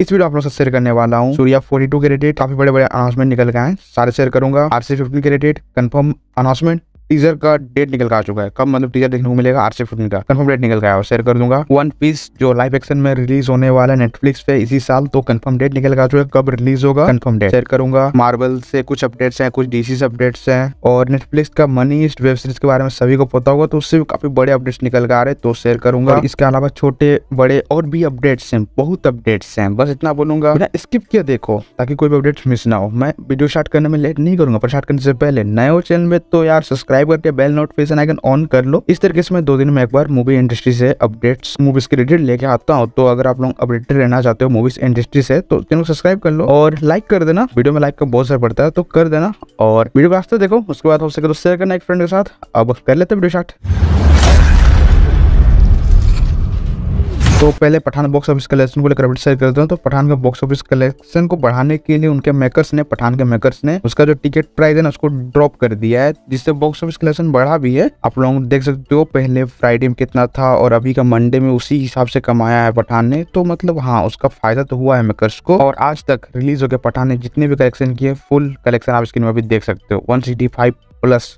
इस वीडियो आप लोग शेयर करने वाला हूँ सूर्या 42 के रेटेड काफी बड़े बड़े अनाउंसमेंट निकल गए हैं सारे शेयर करूंगा आरसी 15 के रेटेड कंफर्म अनाउंसमेंट टीजर का डेट निकल आ चुका है कब मतलब टीजर देखने को मिलेगा आर फिफ्टीन का कंफर्म डेट निकल गया शेयर कर दूंगा वन पीस जो लाइव एक्शन में रिलीज होने वाला है नेटफ्लिक्स पे इसी साल तो कंफर्म डेट निकल आ चुका है कब रिलीज होगा कंफर्म डेट शेयर करूंगा मार्बल से कुछ अपडेट्स हैं कुछ डीसी से अपडेट्स हैं और नेटफ्लिक्स का मनी ईस्ट वेब सीरीज के बारे में सभी को पता होगा तो उससे भी काफी बड़े अपडेट्स निकल कर आ रहे तो शेयर करूंगा हाँ। इसके अलावा छोटे बड़े और भी अपडेट्स हैं बहुत अपडेट्स हैं बस इतना बोलूंगा स्किप किया देखो ताकि कोई भी अपडेट मिस ना हो मैं वीडियो स्टार्ट करने में लेट नहीं करूंगा पर स्टार्ट करने से पहले नए चैनल में तो यार सब्सक्राइब सब्सक्राइब करके बेल नोटिफिकेशन आइकन ऑन कर लो इस तरीके से मैं दो दिन में एक बार मूवी इंडस्ट्री से अपडेट्स मूवीज के रिलेटेड लेके आता हूँ तो अगर आप लोग अपडेटेड रहना चाहते हो मूवीज इंडस्ट्री से तो चैनल सब्सक्राइब कर लो और लाइक कर देना वीडियो में लाइक का बहुत सर पड़ता है तो कर देना और वीडियो को रास्ते देखो उसके बाद हो सके तो शेयर करना एक फ्रेंड के साथ अब कर लेते वीडियो स्टार्ट तो पहले पठान बॉक्स ऑफिस कलेक्शन को लेकर अपडेट शेयर करते हैं तो पठान का बॉक्स ऑफिस कलेक्शन को बढ़ाने के लिए उनके मेकर्स ने पठान के मेकर्स ने उसका जो टिकट प्राइस है ना उसको ड्रॉप कर दिया है जिससे बॉक्स ऑफिस कलेक्शन बढ़ा भी है आप लोग देख सकते हो पहले फ्राइडे में कितना था और अभी का मंडे में उसी हिसाब से कमाया है पठान ने तो मतलब हाँ उसका फायदा तो हुआ है मेकर्स को और आज तक रिलीज होकर पठान ने जितने भी कलेक्शन किए फुल कलेक्शन आप स्क्रीन में भी देख सकते हो वन प्लस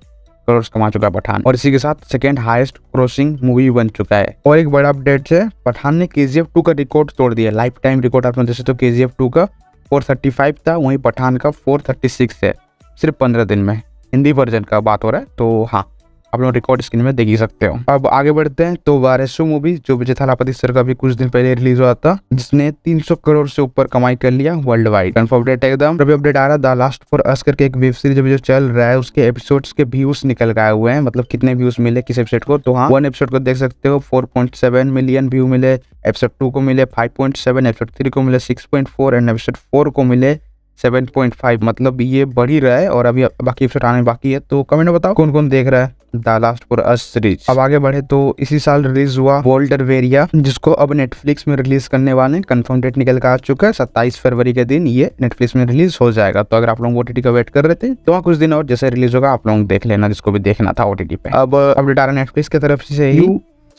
करोड़ कमा चुका है पठान और इसी के साथ सेकेंड हाइस्ट क्रोसिंग मूवी बन चुका है और एक बड़ा अपडेट है पठान ने के जी का रिकॉर्ड तोड़ दिया लाइफ टाइम रिकॉर्ड आपने जैसे तो के जी का 435 था वहीं पठान का 436 है सिर्फ 15 दिन में हिंदी वर्जन का बात हो रहा है तो हाँ आप लोग रिकॉर्ड स्क्रीन में देख ही सकते हो अब आगे बढ़ते हैं तो वारेसो मूवी जो विजय थालापति सर का भी कुछ दिन पहले रिलीज हुआ था जिसने 300 करोड़ से ऊपर कमाई कर लिया वर्ल्ड वाइड अपडेट एकदम अभी अपडेट आ रहा था लास्ट फॉर अस करके एक वेब सीरीज अभी जो चल रहा है उसके एपिसोड के व्यूज निकल गए हुए हैं मतलब कितने व्यूज मिले किस एपिसोड को तो हाँ वन एपिसोड को देख सकते हो फोर मिलियन व्यू मिले एपिसोड टू को मिले फाइव एपिसोड थ्री को मिले सिक्स एंड एपिसोड फोर को मिले सेवन पॉइंट फाइव मतलब ये बढ़ ही रहा है और अभी बाकी एपिसोड आने बाकी है तो कमेंट में बताओ कौन कौन देख रहा है the last for us series अब आगे बढ़े तो इसी साल रिलीज हुआ वोल्टर वेरिया जिसको अब नेटफ्लिक्स में रिलीज करने वाले हैं कन्फर्म डेट निकल कर आ चुका है सत्ताईस फरवरी के दिन ये नेटफ्लिक्स में रिलीज हो जाएगा तो अगर आप लोग ओटीटी का वेट कर रहे थे तो कुछ दिन और जैसे रिलीज होगा आप लोग देख लेना जिसको भी देखना था ओटीटी पे अब अपडेट आ रहा नेटफ्लिक्स की तरफ से ही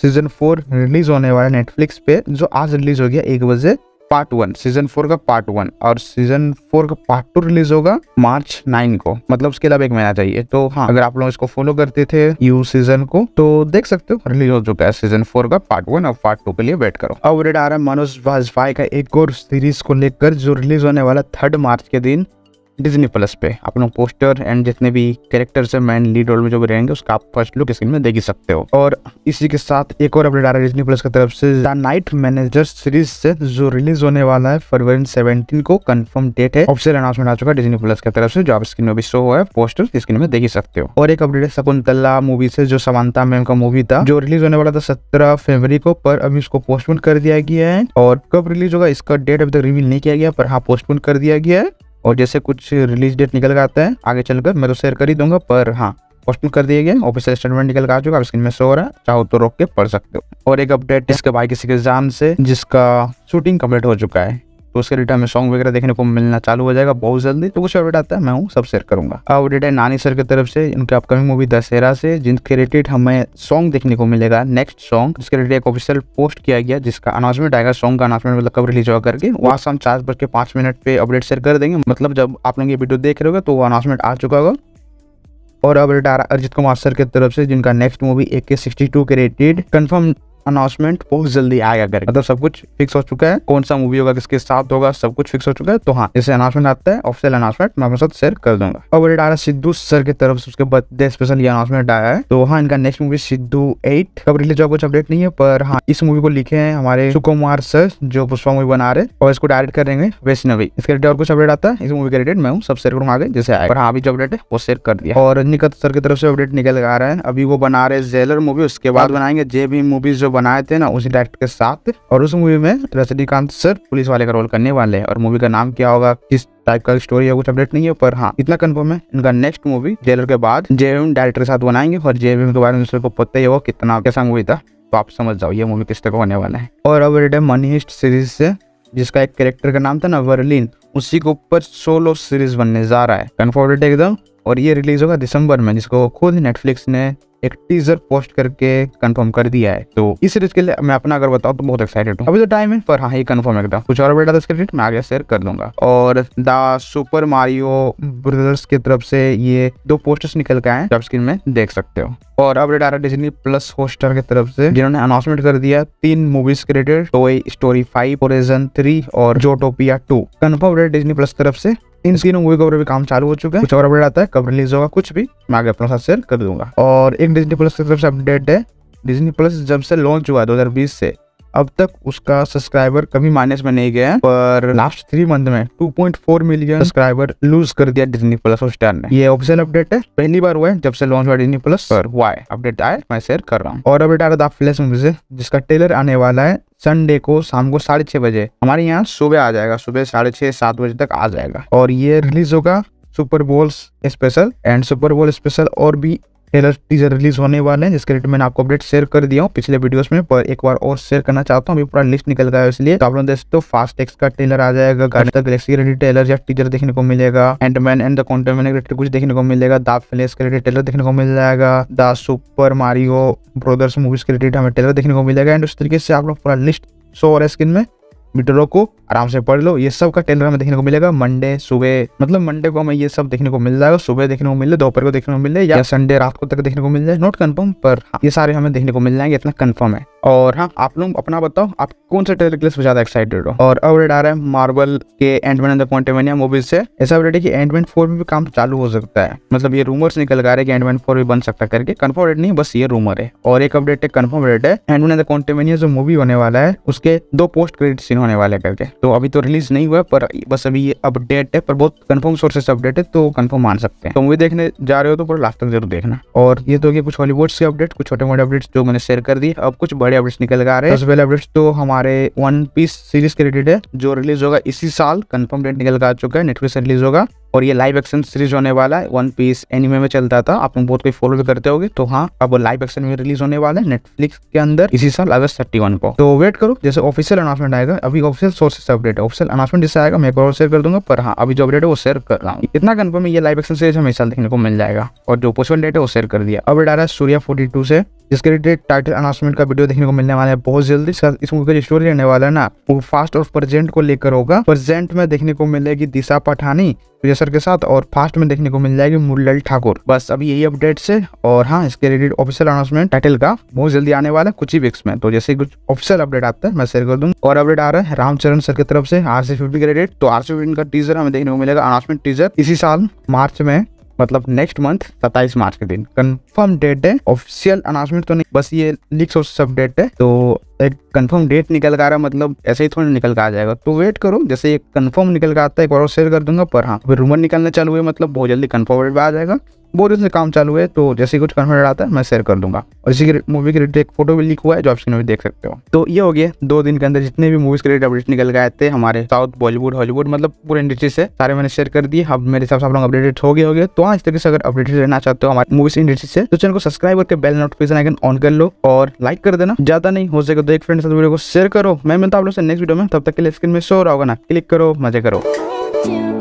सीजन फोर रिलीज होने वाला है नेटफ्लिक्स पे जो आज रिलीज हो गया एक बजे पार्ट वन सीजन फोर का पार्ट वन और सीजन फोर का पार्ट टू रिलीज होगा मार्च नाइन को मतलब उसके अलावा एक महीना चाहिए तो हाँ अगर आप लोग इसको फॉलो करते थे यू सीजन को तो देख सकते हो रिलीज हो चुका है सीजन फोर का पार्ट वन और पार्ट टू के लिए वेट करो अब रेड आ रहा है मनोज वाजपाई का एक और सीरीज को लेकर जो रिलीज होने वाला थर्ड मार्च के दिन डिजनी प्लस पे आप लोग पोस्टर एंड जितने भी कैरेक्टर्स है मैन लीड रोल में जो भी रहेंगे उसका आप फर्स्ट लुक स्क्रीन में देख ही सकते हो और इसी के साथ एक और अपडेट आ रहा है डिजनी प्लस की तरफ से द नाइट मैनेजर सीरीज से जो रिलीज होने वाला है फरवरी सेवनटीन को कन्फर्म डेट है ऑफिशियल अनाउंसमेंट आ चुका है डिजनी प्लस की तरफ से जो आप स्क्रीन में भी शो है पोस्टर स्क्रीन में देख ही सकते हो और एक अपडेट है शकुंतला मूवी से जो समानता मैम का मूवी था जो रिलीज होने वाला था सत्रह फरवरी को पर अभी उसको पोस्टपोन कर दिया गया है और कब रिलीज होगा इसका डेट अभी तक रिवील नहीं किया गया पर हाँ पोस्टपोन कर दिया गया है और जैसे कुछ रिलीज डेट निकल कर आता है आगे चलकर मैं तो शेयर कर ही दूंगा पर हाँ पोस्टल कर दिए गए ऑफिसियल स्टेटमेंट निकल कर आ चुका स्क्रीन में शो हो रहा है चाहो तो रोक के पढ़ सकते हो और एक अपडेट इसके भाई किसी के एग्जाम से जिसका शूटिंग कम्प्लीट हो चुका है तो उसके डेटा में सॉन्ग वगैरह देखने को मिलना चालू हो जाएगा बहुत जल्दी तो कुछ अपडेट आता है मैं हूँ सब शेयर करूंगा अपडेट है नानी सर की तरफ से उनके अपकमिंग मूवी दशहरा से जिनके रिलेटेड हमें सॉन्ग देखने को मिलेगा नेक्स्ट सॉन्ग जिसके रिलेटेड एक ऑफिशियल पोस्ट किया गया जिसका अनाउंसमेंट आएगा सॉन्ग का अनाउंसमेंट मतलब कब रिलीज होगा करके वहाँ हम चार बज के पांच मिनट पे अपडेट शेयर कर देंगे मतलब जब आप लोग ये वीडियो देख रहे हो तो वो अनाउंसमेंट आ चुका होगा और अपडेट आ रहा कुमार सर की तरफ से जिनका next movie A K sixty two के रेटेड कन्फर्म अनाउंसमेंट बहुत जल्दी आएगा करके मतलब सब कुछ फिक्स हो चुका है कौन सा मूवी होगा किसके साथ होगा सब कुछ फिक्स हो चुका है तो हाँ जैसे अनाउंसमेंट आता है ऑफिसियल अनाउंसमेंट मैं साथ शेयर कर दूंगा और बड़े डायरा सिद्धू सर की तरफ से उसके बर्थडे स्पेशल ये अनाउंसमेंट आया है तो हाँ इनका नेक्स्ट मूवी सिद्धू एट कब रिलीज होगा कुछ अपडेट नहीं है पर हाँ इस मूवी को लिखे हैं हमारे सुकुमार सर जो पुष्पा मूवी बना रहे और इसको डायरेक्ट करेंगे वैष्णवी इसके रिलेटेड और कुछ अपडेट आता है इस मूवी के रिलेटेड मैं हूँ सब शेयर करूंगा आगे जैसे आया और हाँ अभी जो अपडेट है वो शेयर कर दिया और निकट सर की तरफ से अपडेट निकल आ रहा है अभी वो बना रहे जेलर मूवी उसके बाद बनाएंगे जे भी मूवीज जो बनाए थे ना उसी डायरेक्टर के साथ और उस मूवी में रजनीकांत सर पुलिस वाले का रोल करने वाले हैं और मूवी का नाम क्या होगा किस टाइप का स्टोरी है कुछ अपडेट नहीं है पर हाँ इतना कन्फर्म है इनका नेक्स्ट मूवी जेलर के बाद जेएम डायरेक्टर के साथ बनाएंगे और जेएम के बारे में को पता ही होगा कितना कैसा मूवी था तो आप समझ जाओ ये मूवी किस तरह होने वाला है और अब रेड है मनी सीरीज से जिसका एक कैरेक्टर का नाम था ना वर्लिन उसी के ऊपर सोलो सीरीज बनने जा रहा है कन्फर्म एकदम और ये रिलीज होगा दिसंबर में जिसको खुद नेटफ्लिक्स ने एक टीजर पोस्ट करके कंफर्म कर दिया है तो इस सीरीज के लिए मैं अपना अगर बताऊँ तो बहुत एक्साइटेड हूँ अभी तो टाइम है पर हाँ ये कन्फर्म एकदम कुछ और बेटा तो इसके मैं आगे शेयर कर दूंगा और द सुपर मारियो ब्रदर्स की तरफ से ये दो पोस्टर्स निकल के आए जब स्क्रीन में देख सकते हो और अब रेड आ रहा है डिज्नी प्लस होस्टर की तरफ से जिन्होंने अनाउंसमेंट कर दिया तीन movies created Toy Story five Frozen three और Zootopia two confirmed Disney plus तरफ से इन तीनों मूवी कवर भी काम चालू हो चुका है कुछ और अपडेट आता है कब रिलीज होगा कुछ भी मैं आगे अपने साथ शेयर कर दूंगा और एक डिजनी प्लस की तरफ से अपडेट है डिजनी प्लस जब से लॉन्च हुआ है दो से अब तक उसका सब्सक्राइबर कभी माइनस में नहीं गया पर लास्ट थ्री मंथ में 2.4 मिलियन सब्सक्राइबर लूज कर दिया डिज्नी प्लस और स्टार ने ये ऑफिशियल अपडेट है पहली बार हुआ है जब से लॉन्च हुआ डिज्नी प्लस पर वाई अपडेट आए मैं शेयर कर रहा हूँ और अपडेट आ रहा था फ्लैश मूवी से जिसका ट्रेलर आने वाला है संडे को शाम को साढ़े छह बजे हमारे यहाँ सुबह आ जाएगा सुबह साढ़े छह सात बजे तक आ जाएगा और ये रिलीज होगा super bowls special and super bowl special और भी ट्रेलर टीजर रिलीज होने वाले हैं जिसके रिलेटेड मैंने आपको अपडेट शेयर कर दिया हूँ पिछले वीडियोस में पर एक बार और शेयर करना चाहता हूँ अभी पूरा लिस्ट निकल गया है इसलिए आप लोग देख सकते हो फास्ट एक्स का ट्रेलर आ जाएगा गाड़ी का गलेक्सी रेडी ट्रेलर या टीजर देखने को मिलेगा एंड मैन एंड द कॉन्टरमैन रिलेटेड कुछ देखने को मिलेगा द फ्लेस के रिलेटेड ट्रेलर देखने को मिल जाएगा the super Mario brothers movies के रिलेटेड हमें ट्रेलर देखने को मिलेगा एंड उस तरीके से आप लोग पूरा लिस्ट शो और स्क्रीन में मीटरों को आराम से पढ़ लो ये सब का टेलर हमें देखने को मिलेगा मंडे सुबह मतलब मंडे को हमें ये सब देखने को मिल जाएगा सुबह देखने को मिले दोपहर को देखने को मिले या संडे रात को तक देखने को मिल जाए नॉट कन्फर्म पर हाँ, ये सारे हमें देखने को मिल जाएंगे इतना कन्फर्म है और हाँ आप लोग अपना बताओ आप कौन से ट्रेलर के लिए ज्यादा एक्साइटेड हो और अपडेट आ रहा है मार्बल के एंडमैन एंड क्वांटमेनिया मूवीज से ऐसा अपडेट है कि एंडमैन फोर में भी काम चालू हो सकता है मतलब ये रूमर्स निकल गए कि एंडमैन फोर भी बन सकता है करके कन्फर्म डेट नहीं बस ये रूमर है और एक अपडेट है कन्फर्म रेड है एंडमैन एंड क्वांटमेनिया जो मूवी होने वाला है उसके दो पोस्ट क्रेडिट सीन होने वाले करके तो अभी तो रिलीज़ नहीं हुआ पर बस अभी ये अपडेट है पर बहुत कंफर्म सोर्सेस अपडेट है तो कंफर्म मान सकते हैं तो मूवी देखने जा रहे हो तो पूरा लास्ट तक जरूर देखना और ये तो कुछ हॉलीवुड से अपडेट कुछ छोटे मोटे अपडेट्स जो मैंने शेयर कर दिए अब कुछ बड़े अपडेट्स निकल आ रहे हैं पहले अपडेट्स तो हमारे वन पीस सीरीज के रिलेटेड है जो रिलीज होगा इसी साल कन्फर्म डेट निकल आ चुका है नेटफ्लिक्स रिलीज होगा और ये लाइव एक्शन सीरीज होने वाला है वन पीस एनिमे में चलता था आप बहुत कोई फॉलो भी करते होगे तो हाँ अब लाइव एक्शन में रिलीज होने वाला है नेटफ्लिक्स के अंदर इसी साल अगस्त थर्टी वन को तो वेट करो जैसे ऑफिशियल अनाउंसमेंट आएगा अभी ऑफिशियल सोर्सेस अपडेट है ऑफिशियल अनाउंसमेंट जैसे आएगा मैं शेयर कर दूंगा पर हाँ अभी जो अपडेट है वो शेयर कर रहा हूँ इतना कन्फर्म ये लाइव एक्शन सीरीज हमेशा साल देखने को मिल जाएगा और जो पॉसिबल डेट है वो शेयर कर दिया अपडेट आ रहा है सूर्या फोर्टी से जिसके रिलेटेड टाइटल अनाउंसमेंट का वीडियो देखने को मिलने वाला है बहुत जल्दी इस मूवी का जो स्टोरी रहने वाला है ना वो फास्ट और प्रेजेंट को लेकर होगा प्रेजेंट में देखने को मिलेगी दिशा पठानी सर के साथ और फास्ट में देखने को मिल जाएगी मुरल ठाकुर बस अभी यही अपडेट है और हाँ इसके रिलेटेड ऑफिशियल अनाउंसमेंट टाइटल का बहुत जल्दी आने वाला है कुछ ही वीक्स में तो जैसे कुछ ऑफिशियल अपडेट आता है मैं शेयर कर दूँ और अपडेट आ रहा है रामचरण सर की तरफ से आर सी फिफ्टी के रिलेटेड तो आर सी फिफ्टी का टीजर हमें देखने को मिलेगा अनाउंसमेंट टीजर इसी साल मार्च में मतलब नेक्स्ट मंथ सत्ताईस मार्च के दिन कंफर्म डेट है ऑफिशियल अनाउंसमेंट तो नहीं बस ये लीक्स और सब डेट है तो एक कंफर्म डेट निकल का आ रहा है मतलब ऐसे ही थोड़ा निकल का आ जाएगा तो वेट करो जैसे ये कंफर्म निकल का आता है एक बार शेयर कर दूंगा पर हाँ फिर रूमर निकलने चालू हुए मतलब बहुत जल्दी कन्फर्म डेट आ जाएगा बहुत दिन से काम चालू है तो जैसे कुछ कन्वर्ट आता है मैं शेयर कर दूंगा और इसी मूवी के एक फोटो भी लीक हुआ है जो आप स्क्रीन में देख सकते हो तो ये हो गया दो दिन के अंदर जितने भी मूवीज के लिए अपडेट निकल गए थे हमारे साउथ बॉलीवुड हॉलीवुड मतलब पूरे इंडस्ट्री से सारे मैंने शेयर कर दिए अब मेरे हिसाब से आप लोग अपडेटेड हो गए हो गए तो हाँ इस तरीके से अगर अपडेटेड रहना चाहते हो हमारे मूवीज इंडस्ट्री से तो चैनल को सब्सक्राइब करके बेल नोटिफिकेशन आइकन ऑन कर लो और लाइक कर देना ज्यादा नहीं हो सके तो एक फ्रेंड वीडियो को शेयर करो मैं मिलता आप लोग से नेक्स्ट वीडियो में तब तक के लिए स्क्रीन में शो रहा होगा ना क्लिक करो मजे करो